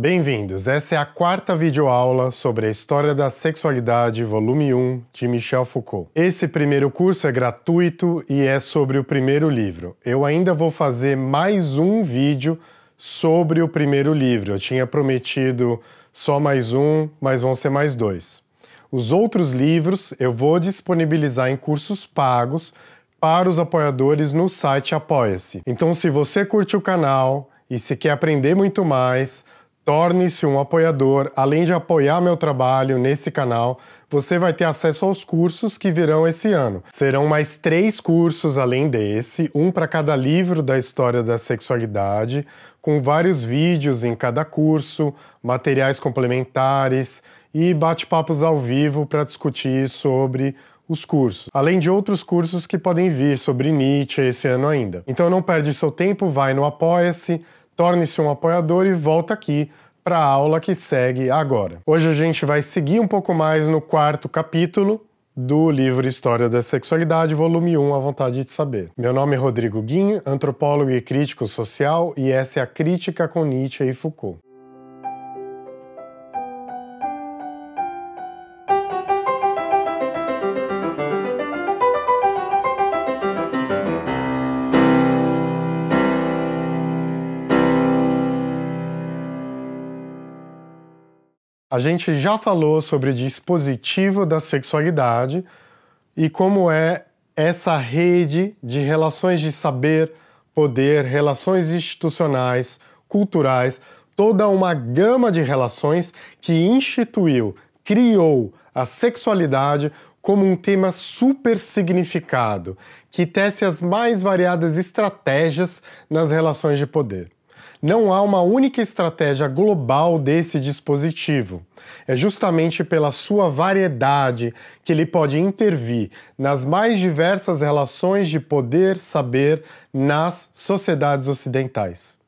Bem-vindos! Essa é a quarta videoaula sobre a história da sexualidade, volume 1, de Michel Foucault. Esse primeiro curso é gratuito e é sobre o primeiro livro. Eu ainda vou fazer mais um vídeo sobre o primeiro livro. Eu tinha prometido só mais um, mas vão ser mais dois. Os outros livros eu vou disponibilizar em cursos pagos para os apoiadores no site Apoia-se. Então, se você curte o canal e se quer aprender muito mais, Torne-se um apoiador. Além de apoiar meu trabalho nesse canal, você vai ter acesso aos cursos que virão esse ano. Serão mais três cursos além desse, um para cada livro da história da sexualidade, com vários vídeos em cada curso, materiais complementares e bate-papos ao vivo para discutir sobre os cursos, além de outros cursos que podem vir sobre Nietzsche esse ano ainda. Então não perde seu tempo, vai no Apoia-se torne-se um apoiador e volta aqui para a aula que segue agora. Hoje a gente vai seguir um pouco mais no quarto capítulo do livro História da Sexualidade, volume 1, A Vontade de Saber. Meu nome é Rodrigo Guin, antropólogo e crítico social, e essa é a Crítica com Nietzsche e Foucault. A gente já falou sobre dispositivo da sexualidade e como é essa rede de relações de saber, poder, relações institucionais, culturais, toda uma gama de relações que instituiu, criou a sexualidade como um tema super significado, que tece as mais variadas estratégias nas relações de poder não há uma única estratégia global desse dispositivo. É justamente pela sua variedade que ele pode intervir nas mais diversas relações de poder-saber nas sociedades ocidentais.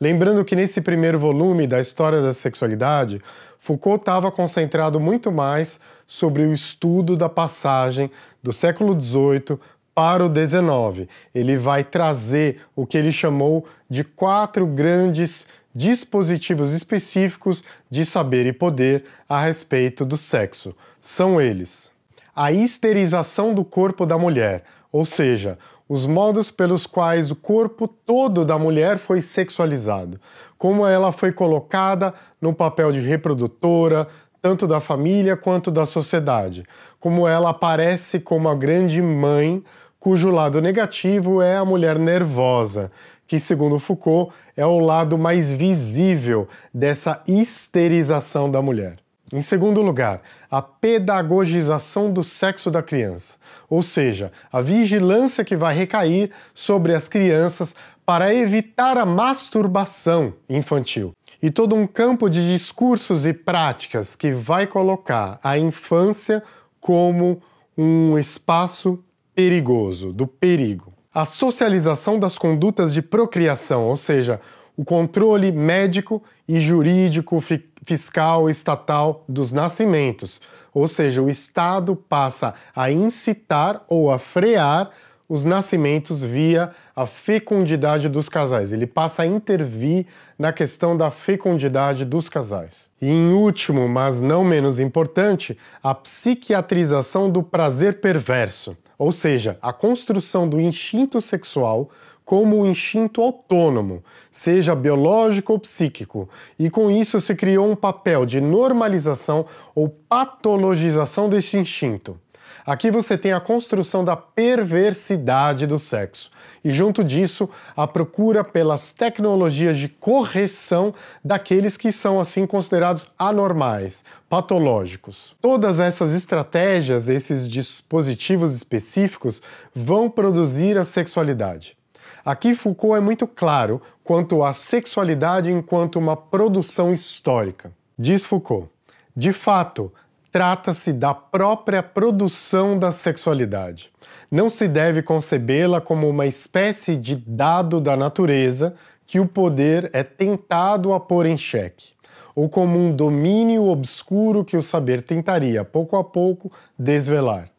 Lembrando que nesse primeiro volume da História da Sexualidade, Foucault estava concentrado muito mais sobre o estudo da passagem do século XVIII para o 19. Ele vai trazer o que ele chamou de quatro grandes dispositivos específicos de saber e poder a respeito do sexo. São eles: a esterização do corpo da mulher, ou seja, os modos pelos quais o corpo todo da mulher foi sexualizado, como ela foi colocada no papel de reprodutora, tanto da família quanto da sociedade, como ela aparece como a grande mãe cujo lado negativo é a mulher nervosa, que, segundo Foucault, é o lado mais visível dessa histerização da mulher. Em segundo lugar, a pedagogização do sexo da criança, ou seja, a vigilância que vai recair sobre as crianças para evitar a masturbação infantil. E todo um campo de discursos e práticas que vai colocar a infância como um espaço perigoso, do perigo. A socialização das condutas de procriação, ou seja, o controle médico e jurídico, fi fiscal, estatal dos nascimentos. Ou seja, o Estado passa a incitar ou a frear os nascimentos via a fecundidade dos casais. Ele passa a intervir na questão da fecundidade dos casais. E em último, mas não menos importante, a psiquiatrização do prazer perverso ou seja, a construção do instinto sexual como um instinto autônomo, seja biológico ou psíquico, e com isso se criou um papel de normalização ou patologização desse instinto. Aqui você tem a construção da perversidade do sexo e, junto disso, a procura pelas tecnologias de correção daqueles que são assim considerados anormais, patológicos. Todas essas estratégias, esses dispositivos específicos, vão produzir a sexualidade. Aqui Foucault é muito claro quanto à sexualidade enquanto uma produção histórica. Diz Foucault: de fato, trata-se da própria produção da sexualidade. Não se deve concebê-la como uma espécie de dado da natureza que o poder é tentado a pôr em xeque, ou como um domínio obscuro que o saber tentaria, pouco a pouco, desvelar.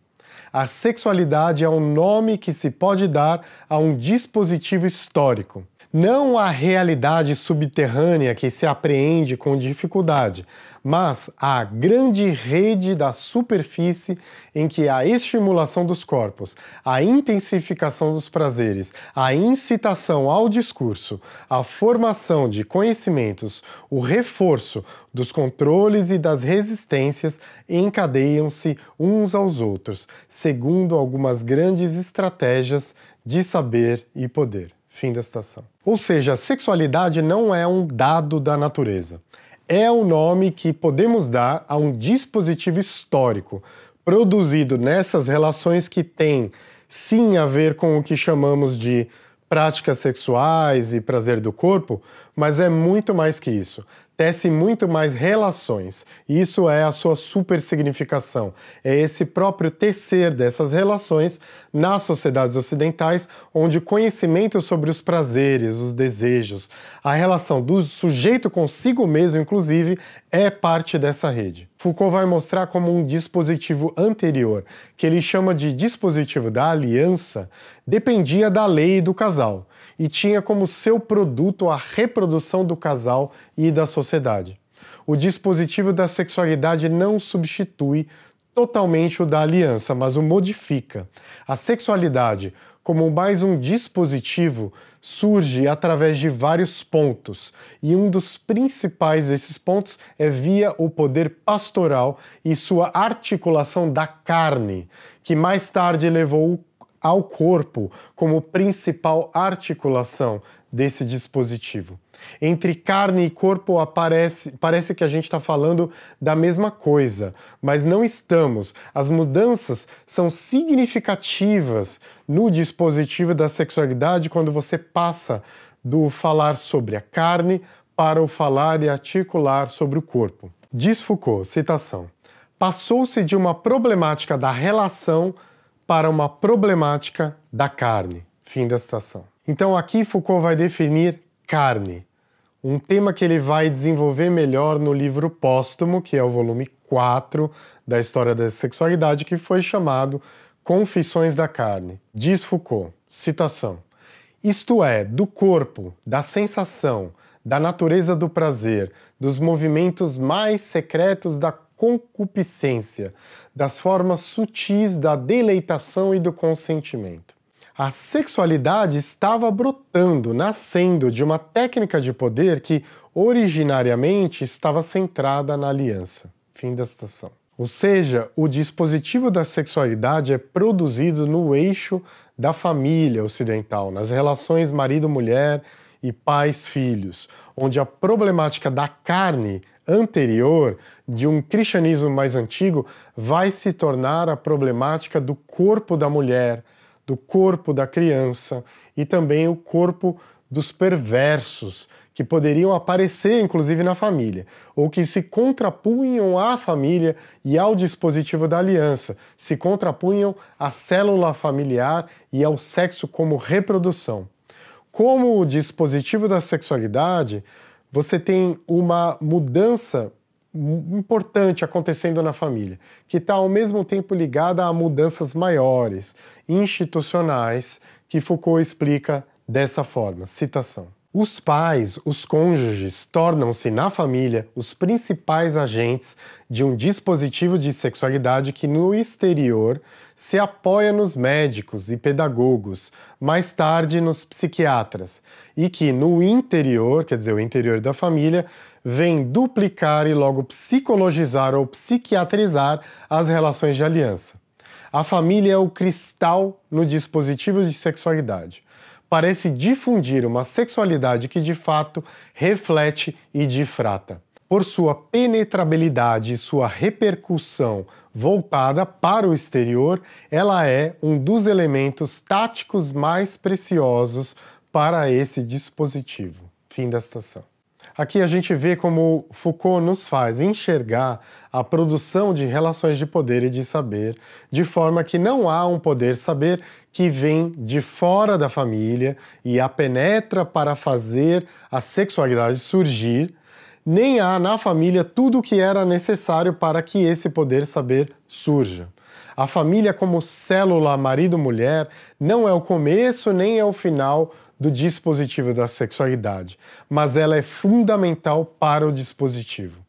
A sexualidade é um nome que se pode dar a um dispositivo histórico, não a realidade subterrânea que se apreende com dificuldade, mas a grande rede da superfície em que a estimulação dos corpos, a intensificação dos prazeres, a incitação ao discurso, a formação de conhecimentos, o reforço dos controles e das resistências encadeiam-se uns aos outros, segundo algumas grandes estratégias de saber e poder. Fim da citação. Ou seja, sexualidade não é um dado da natureza. É o nome que podemos dar a um dispositivo histórico produzido nessas relações que tem sim a ver com o que chamamos de práticas sexuais e prazer do corpo, mas é muito mais que isso tece muito mais relações. Isso é a sua super significação. É esse próprio tecer dessas relações nas sociedades ocidentais, onde o conhecimento sobre os prazeres, os desejos, a relação do sujeito consigo mesmo, inclusive, é parte dessa rede. Foucault vai mostrar como um dispositivo anterior, que ele chama de dispositivo da aliança, dependia da lei e do casal, e tinha como seu produto a reprodução do casal e da sociedade. O dispositivo da sexualidade não substitui totalmente o da aliança, mas o modifica. A sexualidade, como mais um dispositivo, surge através de vários pontos, e um dos principais desses pontos é via o poder pastoral e sua articulação da carne, que mais tarde levou ao corpo como principal articulação desse dispositivo. Entre carne e corpo aparece, parece que a gente está falando da mesma coisa, mas não estamos. As mudanças são significativas no dispositivo da sexualidade quando você passa do falar sobre a carne para o falar e articular sobre o corpo. Diz Foucault, citação: Passou-se de uma problemática da relação para uma problemática da carne. Fim da citação. Então aqui Foucault vai definir carne, um tema que ele vai desenvolver melhor no livro póstumo, que é o volume 4 da História da Sexualidade, que foi chamado Confissões da Carne. Diz Foucault, citação: Isto é, do corpo, da sensação, da natureza do prazer, dos movimentos mais secretos da concupiscência, das formas sutis da deleitação e do consentimento. A sexualidade estava brotando, nascendo de uma técnica de poder que originariamente estava centrada na aliança. Fim da citação. Ou seja, o dispositivo da sexualidade é produzido no eixo da família ocidental, nas relações marido-mulher e pais-filhos, onde a problemática da carne anterior, de um cristianismo mais antigo, vai se tornar a problemática do corpo da mulher do corpo da criança e também o corpo dos perversos, que poderiam aparecer inclusive na família, ou que se contrapunham à família e ao dispositivo da aliança, se contrapunham à célula familiar e ao sexo como reprodução. Como o dispositivo da sexualidade, você tem uma mudança importante acontecendo na família, que está ao mesmo tempo ligada a mudanças maiores, institucionais, que Foucault explica dessa forma. Citação. Os pais, os cônjuges, tornam-se na família os principais agentes de um dispositivo de sexualidade que no exterior se apoia nos médicos e pedagogos, mais tarde nos psiquiatras, e que no interior, quer dizer, o interior da família, vem duplicar e logo psicologizar ou psiquiatrizar as relações de aliança. A família é o cristal no dispositivo de sexualidade parece difundir uma sexualidade que de fato reflete e difrata. Por sua penetrabilidade e sua repercussão voltada para o exterior, ela é um dos elementos táticos mais preciosos para esse dispositivo. Fim da estação. Aqui a gente vê como Foucault nos faz enxergar a produção de relações de poder e de saber, de forma que não há um poder-saber que vem de fora da família e a penetra para fazer a sexualidade surgir, nem há na família tudo o que era necessário para que esse poder-saber surja. A família como célula marido-mulher não é o começo nem é o final do dispositivo da sexualidade, mas ela é fundamental para o dispositivo.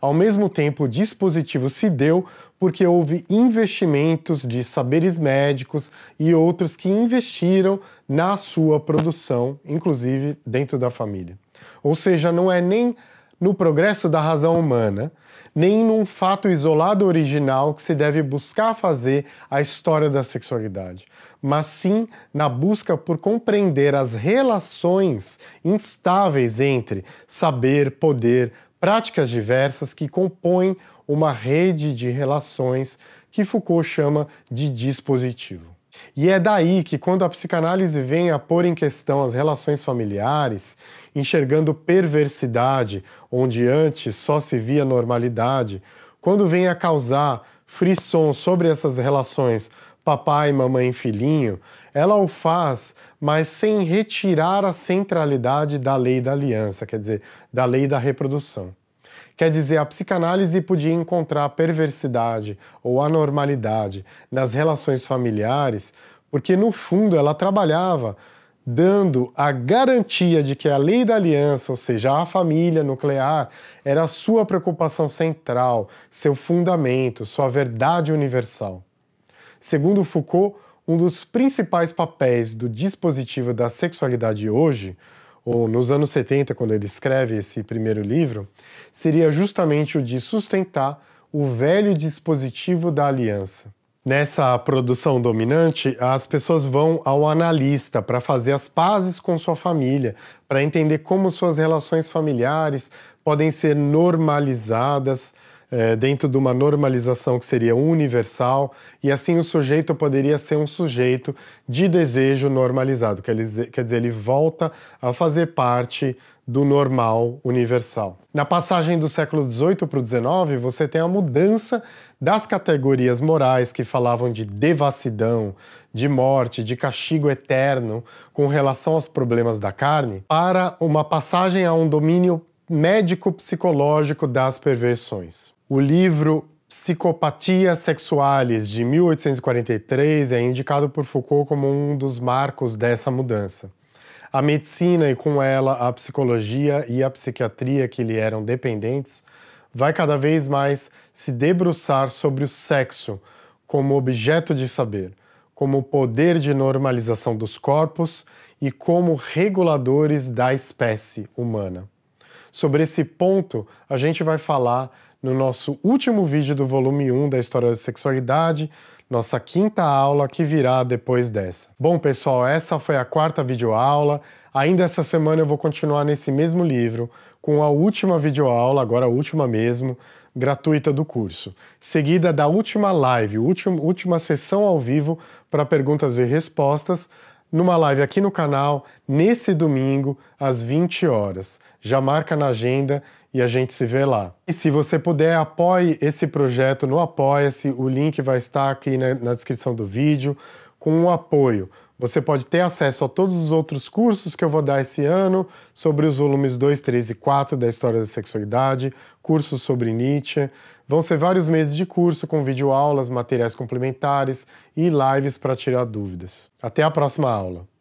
Ao mesmo tempo, o dispositivo se deu porque houve investimentos de saberes médicos e outros que investiram na sua produção, inclusive dentro da família. Ou seja, não é nem no progresso da razão humana, nem num fato isolado original que se deve buscar fazer a história da sexualidade, mas sim na busca por compreender as relações instáveis entre saber, poder, práticas diversas que compõem uma rede de relações que Foucault chama de dispositivo. E é daí que, quando a psicanálise vem a pôr em questão as relações familiares, enxergando perversidade, onde antes só se via normalidade, quando vem a causar frisson sobre essas relações papai, mamãe e filhinho, ela o faz, mas sem retirar a centralidade da lei da aliança, quer dizer, da lei da reprodução. Quer dizer, a psicanálise podia encontrar perversidade ou anormalidade nas relações familiares, porque no fundo ela trabalhava dando a garantia de que a lei da aliança, ou seja, a família nuclear, era a sua preocupação central, seu fundamento, sua verdade universal. Segundo Foucault, um dos principais papéis do dispositivo da sexualidade hoje ou nos anos 70, quando ele escreve esse primeiro livro, seria justamente o de sustentar o velho dispositivo da aliança. Nessa produção dominante, as pessoas vão ao analista para fazer as pazes com sua família, para entender como suas relações familiares podem ser normalizadas é, dentro de uma normalização que seria universal, e assim o sujeito poderia ser um sujeito de desejo normalizado, quer dizer, quer dizer ele volta a fazer parte do normal universal. Na passagem do século XVIII para o XIX, você tem a mudança das categorias morais que falavam de devassidão, de morte, de castigo eterno com relação aos problemas da carne, para uma passagem a um domínio médico-psicológico das perversões. O livro Psicopatia Sexualis de 1843, é indicado por Foucault como um dos marcos dessa mudança. A medicina e com ela a psicologia e a psiquiatria que lhe eram dependentes vai cada vez mais se debruçar sobre o sexo como objeto de saber, como poder de normalização dos corpos e como reguladores da espécie humana. Sobre esse ponto, a gente vai falar no nosso último vídeo do volume 1 da História da Sexualidade, nossa quinta aula que virá depois dessa. Bom, pessoal, essa foi a quarta videoaula. Ainda essa semana eu vou continuar nesse mesmo livro com a última videoaula, agora a última mesmo, gratuita do curso, seguida da última live, última, última sessão ao vivo para perguntas e respostas numa live aqui no canal, nesse domingo, às 20 horas. Já marca na agenda e a gente se vê lá. E se você puder, apoie esse projeto no Apoia-se, o link vai estar aqui na, na descrição do vídeo, com o apoio você pode ter acesso a todos os outros cursos que eu vou dar esse ano sobre os volumes 2, 3 e 4 da História da Sexualidade, cursos sobre Nietzsche. Vão ser vários meses de curso com videoaulas, materiais complementares e lives para tirar dúvidas. Até a próxima aula!